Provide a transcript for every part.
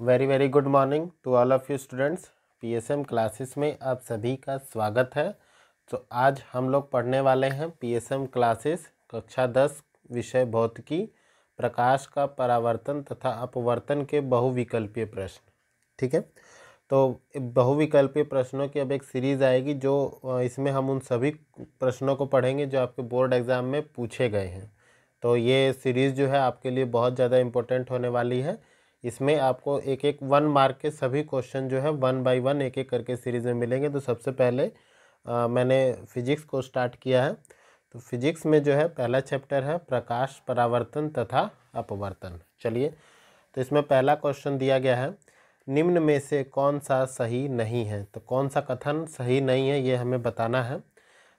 very very good morning to all of you students PSM classes में आप सभी का स्वागत है तो आज हम लोग पढ़ने वाले हैं पीएसएम क्लासेस कक्षा दस विषय भौतिकी प्रकाश का परावर्तन तथा अपवर्तन के बहुविकल्पीय प्रश्न ठीक है तो बहुविकल्पीय प्रश्नों की अब एक सीरीज़ आएगी जो इसमें हम उन सभी प्रश्नों को पढ़ेंगे जो आपके बोर्ड एग्ज़ाम में पूछे गए हैं तो ये सीरीज़ जो है आपके लिए बहुत ज़्यादा इम्पोर्टेंट होने वाली है इसमें आपको एक एक वन मार्क के सभी क्वेश्चन जो है वन बाय वन एक एक करके सीरीज़ में मिलेंगे तो सबसे पहले आ, मैंने फिजिक्स को स्टार्ट किया है तो फिजिक्स में जो है पहला चैप्टर है प्रकाश परावर्तन तथा अपवर्तन चलिए तो इसमें पहला क्वेश्चन दिया गया है निम्न में से कौन सा सही नहीं है तो कौन सा कथन सही नहीं है ये हमें बताना है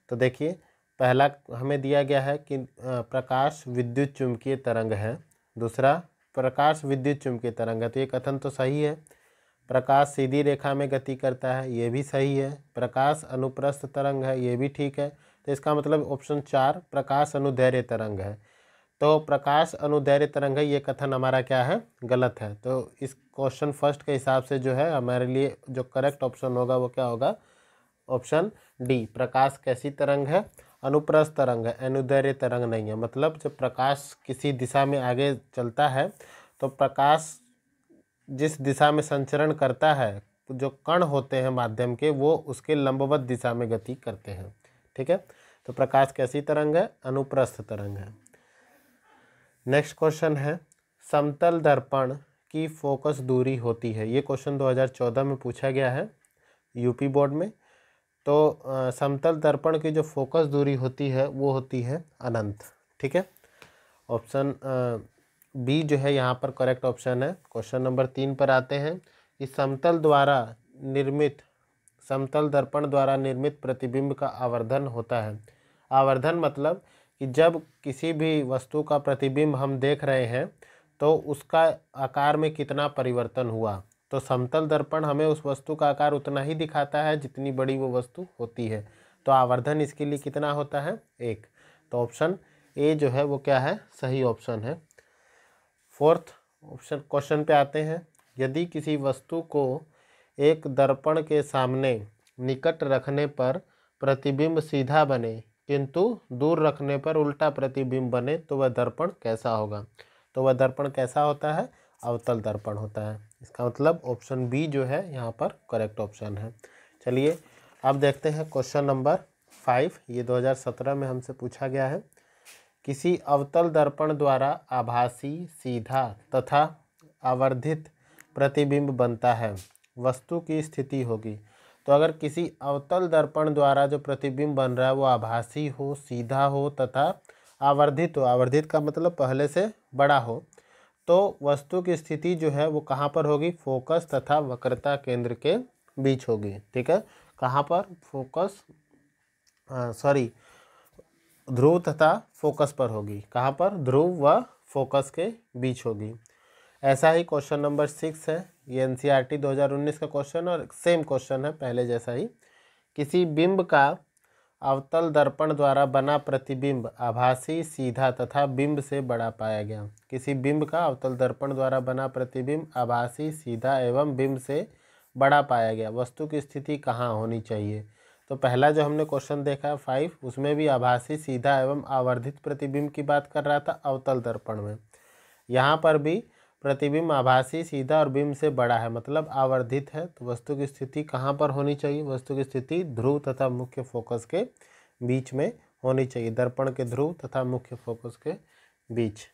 तो देखिए पहला हमें दिया गया है कि प्रकाश विद्युत चुंबकीय तरंग है दूसरा प्रकाश विद्युत चुंबकीय तरंग है तो ये कथन तो सही है प्रकाश सीधी रेखा में गति करता है ये भी सही है प्रकाश अनुप्रस्थ तरंग है ये भी ठीक है तो इसका मतलब ऑप्शन चार प्रकाश अनुधैर्य तरंग है तो प्रकाश अनुधैर्य तरंग है ये कथन हमारा क्या है गलत है तो इस क्वेश्चन फर्स्ट के हिसाब से जो है हमारे लिए जो करेक्ट ऑप्शन होगा वो क्या होगा ऑप्शन डी प्रकाश कैसी तरंग है अनुप्रस्थ तरंग है अनुदैर्य तरंग नहीं है मतलब जब प्रकाश किसी दिशा में आगे चलता है तो प्रकाश जिस दिशा में संचरण करता है जो कण होते हैं माध्यम के वो उसके लंबवत दिशा में गति करते हैं ठीक है तो प्रकाश कैसी तरंग है अनुप्रस्थ तरंग है नेक्स्ट क्वेश्चन है समतल दर्पण की फोकस दूरी होती है ये क्वेश्चन 2014 में पूछा गया है यूपी बोर्ड में तो समतल दर्पण की जो फोकस दूरी होती है वो होती है अनंत ठीक है ऑप्शन बी जो है यहाँ पर करेक्ट ऑप्शन है क्वेश्चन नंबर तीन पर आते हैं कि समतल द्वारा निर्मित समतल दर्पण द्वारा निर्मित प्रतिबिंब का आवर्धन होता है आवर्धन मतलब कि जब किसी भी वस्तु का प्रतिबिंब हम देख रहे हैं तो उसका आकार में कितना परिवर्तन हुआ तो समतल दर्पण हमें उस वस्तु का आकार उतना ही दिखाता है जितनी बड़ी वो वस्तु होती है तो आवर्धन इसके लिए कितना होता है एक तो ऑप्शन ए जो है वो क्या है सही ऑप्शन है फोर्थ ऑप्शन क्वेश्चन पे आते हैं यदि किसी वस्तु को एक दर्पण के सामने निकट रखने पर प्रतिबिंब सीधा बने किंतु दूर रखने पर उल्टा प्रतिबिंब बने तो वह दर्पण कैसा होगा तो वह दर्पण कैसा होता है अवतल दर्पण होता है इसका मतलब ऑप्शन बी जो है यहाँ पर करेक्ट ऑप्शन है चलिए अब देखते हैं क्वेश्चन नंबर फाइव ये 2017 में हमसे पूछा गया है किसी अवतल दर्पण द्वारा आभासी सीधा तथा आवर्धित प्रतिबिंब बनता है वस्तु की स्थिति होगी तो अगर किसी अवतल दर्पण द्वारा जो प्रतिबिंब बन रहा है वो आभासी हो सीधा हो तथा आवर्धित हो आवर्धित का मतलब पहले से बड़ा हो तो वस्तु की स्थिति जो है वो कहाँ पर होगी फोकस तथा वक्रता केंद्र के बीच होगी ठीक है कहाँ पर फोकस सॉरी ध्रुव तथा फोकस पर होगी कहाँ पर ध्रुव व फोकस के बीच होगी ऐसा ही क्वेश्चन नंबर सिक्स है ये एन e 2019 का क्वेश्चन और सेम क्वेश्चन है पहले जैसा ही किसी बिंब का अवतल दर्पण द्वारा बना प्रतिबिंब आभासी सीधा तथा बिंब से बड़ा पाया गया किसी बिंब का अवतल दर्पण द्वारा बना प्रतिबिंब आभासी सीधा एवं बिंब से बड़ा पाया गया वस्तु की स्थिति कहाँ होनी चाहिए तो पहला जो हमने क्वेश्चन देखा फाइव उसमें भी आभासी सीधा एवं आवर्धित प्रतिबिंब की बात कर रहा था अवतल दर्पण में यहाँ पर भी प्रतिबिंब आभासी सीधा और बिंब से बड़ा है मतलब आवर्धित है तो वस्तु की स्थिति कहाँ पर होनी चाहिए वस्तु की स्थिति ध्रुव तथा मुख्य फोकस के बीच में होनी चाहिए दर्पण के ध्रुव तथा मुख्य फोकस के बीच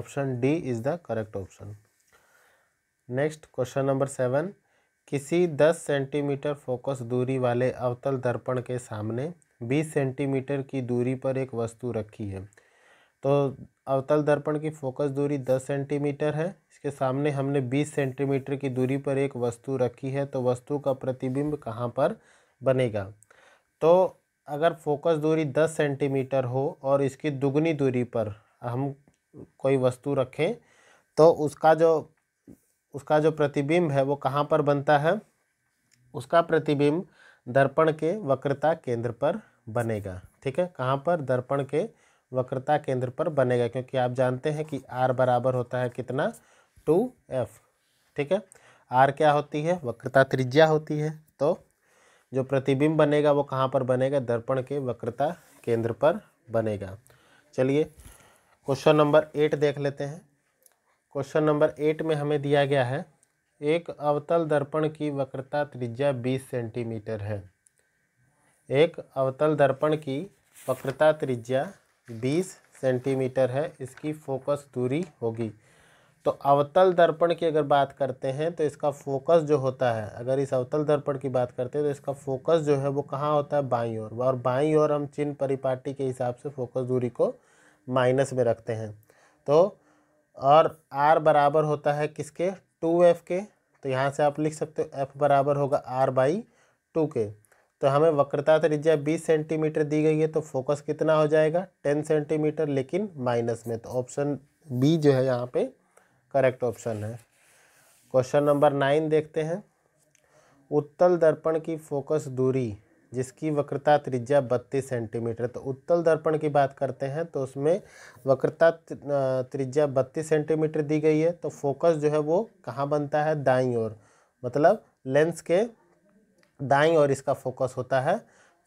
option D is the correct option next question number seven किसी दस सेंटीमीटर फोकस दूरी वाले अवतल दर्पण के सामने बीस सेंटीमीटर की दूरी पर एक वस्तु रखी है तो अवतल दर्पण की फोकस दूरी दस सेंटीमीटर है इसके सामने हमने 20 सेंटीमीटर की दूरी पर एक वस्तु रखी है तो वस्तु का प्रतिबिंब कहाँ पर बनेगा तो अगर फोकस दूरी 10 सेंटीमीटर हो और इसकी दुगनी दूरी पर हम कोई वस्तु रखें तो उसका जो उसका जो प्रतिबिंब है वो कहाँ पर बनता है उसका प्रतिबिंब दर्पण के वक्रता केंद्र पर बनेगा ठीक है कहाँ पर दर्पण के वक्रता केंद्र पर बनेगा क्योंकि आप जानते हैं कि आर बराबर होता है कितना टू एफ ठीक है आर क्या होती है वक्रता त्रिज्या होती है तो जो प्रतिबिंब बनेगा वो कहाँ पर बनेगा दर्पण के वक्रता केंद्र पर बनेगा चलिए क्वेश्चन नंबर एट देख लेते हैं क्वेश्चन नंबर एट में हमें दिया गया है एक अवतल दर्पण की वक्रता त्रिज्या बीस सेंटीमीटर है एक अवतल दर्पण की वक्रता त्रिज्या बीस सेंटीमीटर है इसकी फोकस दूरी होगी तो अवतल दर्पण की अगर बात करते हैं तो इसका फोकस जो होता है अगर इस अवतल दर्पण की बात करते हैं तो इसका फोकस जो है वो कहाँ होता है बाई ओर और बाई ओर हम चिन्ह परिपाटी के हिसाब से फोकस दूरी को माइनस में रखते हैं तो और आर बराबर होता है किसके टू एफ के तो यहाँ से आप लिख सकते हो एफ बराबर होगा आर बाई टू के तो हमें वक्रता त्रिज्या बीस सेंटीमीटर दी गई है तो फोकस कितना हो जाएगा टेन सेंटीमीटर लेकिन माइनस में तो ऑप्शन बी जो है यहाँ पे करेक्ट ऑप्शन है क्वेश्चन नंबर नाइन देखते हैं उत्तल दर्पण की फोकस दूरी जिसकी वक्रता त्रिज्या बत्तीस सेंटीमीटर तो उत्तल दर्पण की बात करते हैं तो उसमें वक्रता त्रिज्या बत्तीस सेंटीमीटर दी गई है तो फोकस जो है वो कहाँ बनता है दाई ओर मतलब लेंस के दाई ओर इसका फोकस होता है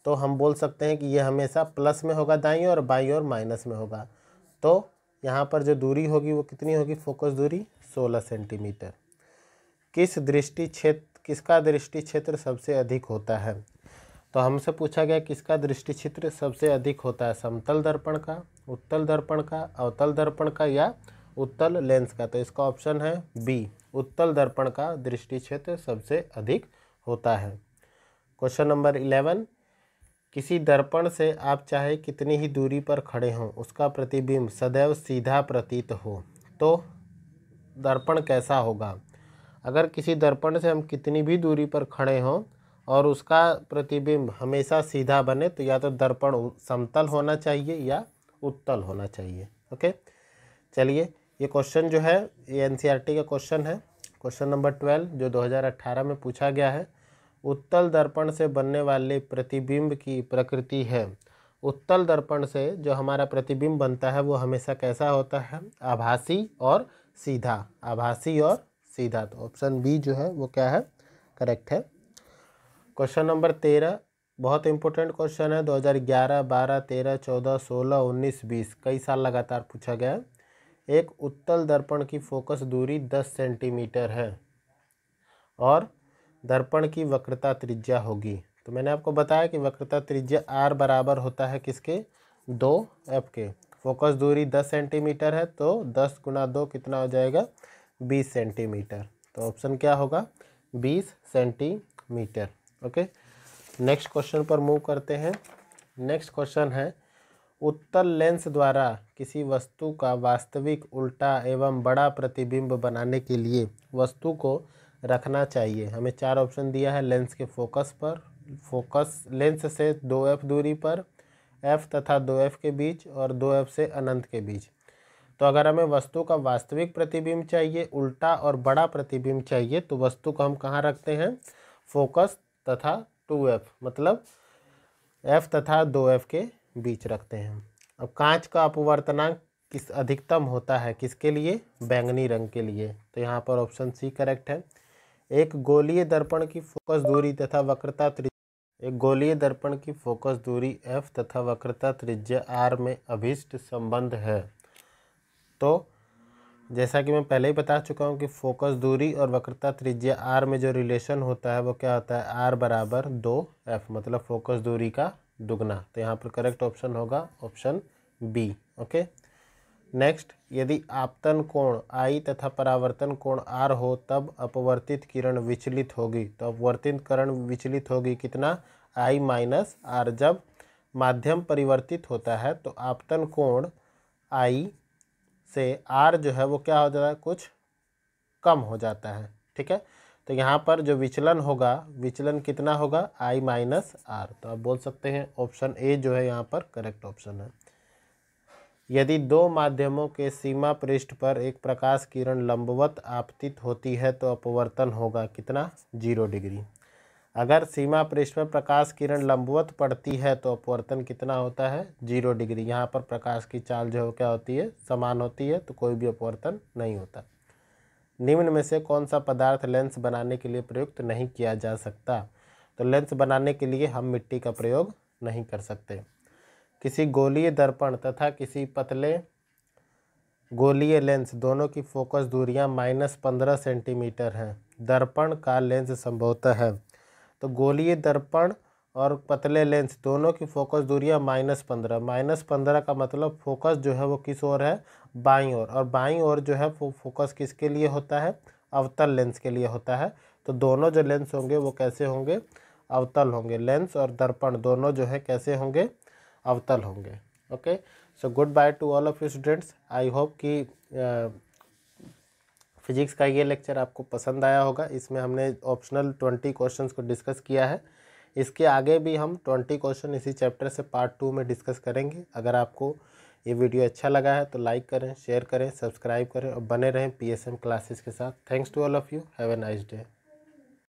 तो हम बोल सकते हैं कि ये हमेशा प्लस में होगा दाई और बाई और माइनस में होगा तो यहाँ पर जो दूरी होगी वो कितनी होगी फोकस दूरी सोलह सेंटीमीटर किस दृष्टि क्षेत्र किसका दृष्टि क्षेत्र सबसे अधिक होता है तो हमसे पूछा गया किसका दृष्टि क्षेत्र सबसे अधिक होता है समतल दर्पण का उत्तल दर्पण का अवतल दर्पण का या उत्तल लेंस का तो इसका ऑप्शन है बी उत्तल दर्पण का दृष्टि क्षेत्र सबसे अधिक होता है क्वेश्चन नंबर इलेवन किसी दर्पण से आप चाहे कितनी ही दूरी पर खड़े हों उसका प्रतिबिंब सदैव सीधा प्रतीत हो तो दर्पण कैसा होगा अगर किसी दर्पण से हम कितनी भी दूरी पर खड़े हों और उसका प्रतिबिंब हमेशा सीधा बने तो या तो दर्पण समतल होना चाहिए या उत्तल होना चाहिए ओके चलिए ये क्वेश्चन जो है ये एन e का क्वेश्चन है क्वेश्चन नंबर ट्वेल्व जो 2018 में पूछा गया है उत्तल दर्पण से बनने वाले प्रतिबिंब की प्रकृति है उत्तल दर्पण से जो हमारा प्रतिबिंब बनता है वो हमेशा कैसा होता है आभासी और सीधा आभासी और सीधा तो ऑप्शन बी जो है वो क्या है करेक्ट है क्वेश्चन नंबर तेरह बहुत इंपॉर्टेंट क्वेश्चन है 2011, 12, 13, 14, 16, 19, 20 कई साल लगातार पूछा गया है एक उत्तल दर्पण की फोकस दूरी 10 सेंटीमीटर है और दर्पण की वक्रता त्रिज्या होगी तो मैंने आपको बताया कि वक्रता त्रिज्या आर बराबर होता है किसके दो एफ के फोकस दूरी दस सेंटीमीटर है तो दस गुना दो कितना हो जाएगा बीस सेंटीमीटर तो ऑप्शन क्या होगा बीस सेंटीमीटर ओके नेक्स्ट क्वेश्चन पर मूव करते हैं नेक्स्ट क्वेश्चन है उत्तल लेंस द्वारा किसी वस्तु का वास्तविक उल्टा एवं बड़ा प्रतिबिंब बनाने के लिए वस्तु को रखना चाहिए हमें चार ऑप्शन दिया है लेंस के फोकस पर फोकस लेंस से दो एफ दूरी पर एफ तथा दो एफ के बीच और दो एफ से अनंत के बीच तो अगर हमें वस्तु का वास्तविक प्रतिबिंब चाहिए उल्टा और बड़ा प्रतिबिंब चाहिए तो वस्तु को हम कहाँ रखते हैं फोकस तथा टू एफ मतलब एफ तथा दो एफ के बीच रखते हैं अब कांच का अपवर्तनांक किस अधिकतम होता है किसके लिए बैंगनी रंग के लिए तो यहाँ पर ऑप्शन सी करेक्ट है एक गोलीय दर्पण की फोकस दूरी तथा वक्रता त्रिज्या एक गोलीय दर्पण की फोकस दूरी एफ तथा वक्रता त्रिज्या आर में अभिष्ट संबंध है तो जैसा कि मैं पहले ही बता चुका हूँ कि फोकस दूरी और वक्रता त्रिज्या आर में जो रिलेशन होता है वो क्या होता है आर बराबर दो एफ मतलब फोकस दूरी का दुगना तो यहाँ पर करेक्ट ऑप्शन होगा ऑप्शन बी ओके नेक्स्ट यदि आपतन कोण आई तथा परावर्तन कोण आर हो तब अपवर्तित किरण विचलित होगी तो अपवर्तित करण विचलित होगी कितना आई माइनस आर जब माध्यम परिवर्तित होता है तो आपतन कोण आई से आर जो है वो क्या हो जाता है कुछ कम हो जाता है ठीक है तो यहाँ पर जो विचलन होगा विचलन कितना होगा आई माइनस आर तो आप बोल सकते हैं ऑप्शन ए जो है यहाँ पर करेक्ट ऑप्शन है यदि दो माध्यमों के सीमा पृष्ठ पर एक प्रकाश किरण लंबवत आपतित होती है तो अपवर्तन होगा कितना जीरो डिग्री अगर सीमा पृष्ठ पर प्रकाश किरण लंबवत पड़ती है तो अपवर्तन कितना होता है जीरो डिग्री यहाँ पर प्रकाश की चाल जो क्या होती है समान होती है तो कोई भी अपवर्तन नहीं होता निम्न में से कौन सा पदार्थ लेंस बनाने के लिए प्रयुक्त नहीं किया जा सकता तो लेंस बनाने के लिए हम मिट्टी का प्रयोग नहीं कर सकते किसी गोलीय दर्पण तथा किसी पतले गोलीय लेंस दोनों की फोकस दूरियां माइनस पंद्रह सेंटीमीटर हैं दर्पण का लेंस संभवतः है तो गोलीय दर्पण और पतले लेंस दोनों की फोकस दूरियां माइनस पंद्रह माइनस पंद्रह का मतलब फोकस जो है वो किस ओर है बाई ओर और बाई ओर जो है वो फोकस किसके लिए होता है अवतल लेंस के लिए होता है तो दोनों जो लेंस होंगे वो कैसे होंगे अवतल होंगे लेंस और दर्पण दोनों जो है कैसे होंगे अवतल होंगे okay so good bye to all of you students I hope कि फिजिक्स का ये लेक्चर आपको पसंद आया होगा इसमें हमने ऑप्शनल ट्वेंटी क्वेश्चन को डिस्कस किया है इसके आगे भी हम ट्वेंटी क्वेश्चन इसी चैप्टर से पार्ट टू में डिस्कस करेंगे अगर आपको ये वीडियो अच्छा लगा है तो लाइक करें शेयर करें सब्सक्राइब करें और बने रहें पीएसएम क्लासेस के साथ thanks to all of you have a nice day